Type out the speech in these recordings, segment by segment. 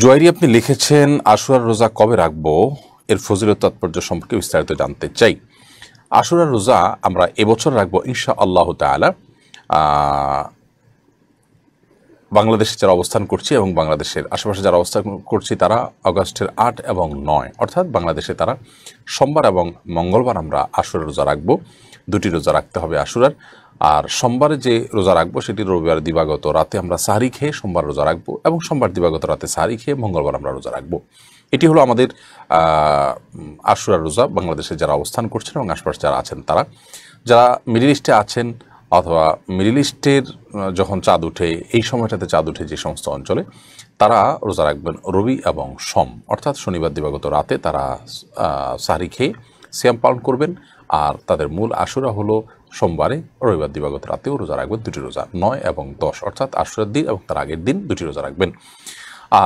জুয়ারি আপনি লিখেছেন আশুরার রোজা কবে রাখবো এর ফজিলত তাৎপর্য সম্পর্কে বিস্তারিত জানতে চাই আশুরার রোজা আমরা এবছর রাখবো ইনশা আল্লাহ তালা বাংলাদেশে যারা অবস্থান করছি এবং বাংলাদেশের আশেপাশে যারা অবস্থান করছি তারা অগাস্টের আট এবং নয় অর্থাৎ বাংলাদেশে তারা সোমবার এবং মঙ্গলবার আমরা আশুরার রোজা রাখবো দুটি রোজা রাখতে হবে আশুরার আর সোমবারে যে রোজা রাখবো সেটি রবিবার দিবাগত রাতে আমরা সাহারি খেয়ে সোমবার রোজা রাখবো এবং সোমবার দিবাগত রাতে সাহারি খেয়ে মঙ্গলবার আমরা রোজা রাখবো এটি হলো আমাদের আশুরা রোজা বাংলাদেশে যারা অবস্থান করছেন এবং আশপাশ যারা আছেন তারা যারা মিডিল ইস্টে আছেন অথবা মিডিল ইস্টের যখন চাঁদ উঠে এই সময়টাতে চাঁদ উঠে যে সমস্ত অঞ্চলে তারা রোজা রাখবেন রবি এবং সম অর্থাৎ শনিবার দিবাগত রাতে তারা সাহারি খেয়ে শ্যাম পালন করবেন আর তাদের মূল আশুরা হলো সোমবারে রবিবার দিবাগত রাতেও রোজা রাখবেন দুটি রোজা নয় এবং দশ অর্থাৎ আশুরার দিন এবং তার আগের দিন দুটি রোজা রাখবেন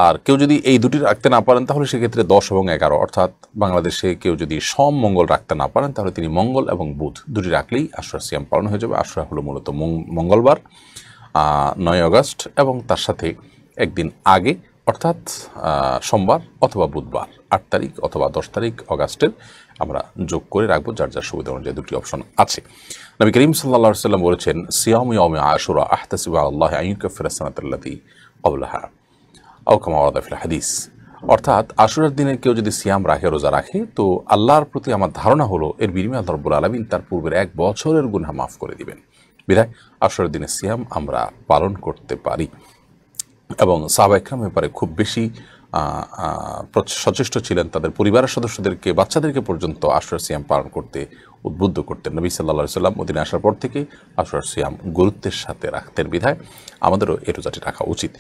আর কেউ যদি এই দুটি রাখতে না পারেন তাহলে সেক্ষেত্রে দশ এবং এগারো অর্থাৎ বাংলাদেশে কেউ যদি সম মঙ্গল রাখতে না পারেন তাহলে তিনি মঙ্গল এবং বুধ দুটি রাখলেই আশুরা সিয়াম পালন হয়ে যাবে আশুরা হলো মূলত মঙ্গলবার নয় অগস্ট এবং তার সাথে একদিন আগে অর্থাৎ সোমবার অথবা বুধবার আট তারিখ অথবা দশ তারিখ অগাস্টের আমরা যোগ করে রাখবো যার যার সুবিধা অনুযায়ী দুটি অপশন আছে নবী করিম সাল্লা সাল্লাম বলেছেন সিয়াম ইয়মে আশুরা আহতাসিবা আল্লাহ আইনকা ফিরাসানাতি অবলাহা আউকামাওয়াদাফিল হাদিস অর্থাৎ আশুরার দিনে কেউ যদি সিয়াম রাখে রোজা রাখে তো আল্লাহর প্রতি আমার ধারণা হলো এর বিনিময় আল্লাহ রব্বুল আলমিন তার পূর্বের এক বছরের গুনহা মাফ করে দিবেন বিধায় আশুরের দিনে সিয়াম আমরা পালন করতে পারি এবং ইকরাম ব্যাপারে খুব বেশি সচেষ্ট ছিলেন তাদের পরিবারের সদস্যদেরকে বাচ্চাদেরকে পর্যন্ত আশ্রয় সিয়াম পালন করতে উদ্বুদ্ধ করতেন নবী সাল্লা সাল্লাম ওদিন আসার পর থেকে আশ্রয় সিয়াম গুরুত্বের সাথে রাখতেন বিধায় আমাদেরও এ রোজাটি রাখা উচিত